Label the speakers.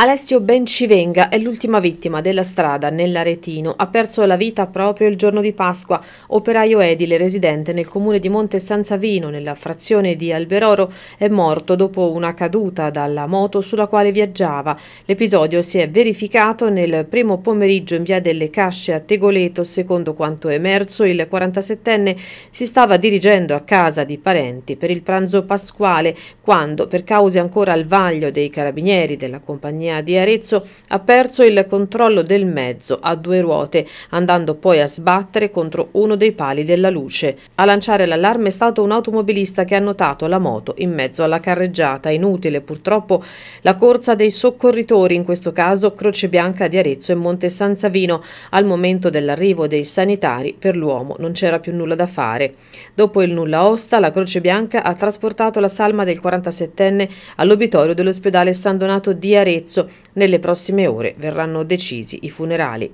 Speaker 1: Alessio Bencivenga è l'ultima vittima della strada nell'Aretino. Ha perso la vita proprio il giorno di Pasqua. Operaio edile residente nel comune di Monte San Savino, nella frazione di Alberoro, è morto dopo una caduta dalla moto sulla quale viaggiava. L'episodio si è verificato nel primo pomeriggio in via delle Casce a Tegoleto. Secondo quanto è emerso, il 47enne si stava dirigendo a casa di parenti per il pranzo pasquale quando, per cause ancora al vaglio dei carabinieri della compagnia linea di Arezzo ha perso il controllo del mezzo a due ruote, andando poi a sbattere contro uno dei pali della luce. A lanciare l'allarme è stato un automobilista che ha notato la moto in mezzo alla carreggiata. Inutile purtroppo la corsa dei soccorritori, in questo caso Croce Bianca di Arezzo e Monte San Savino. Al momento dell'arrivo dei sanitari per l'uomo non c'era più nulla da fare. Dopo il nulla osta, la Croce Bianca ha trasportato la salma del 47enne all'obitorio dell'ospedale San Donato di Arezzo Arezzo. Nelle prossime ore verranno decisi i funerali.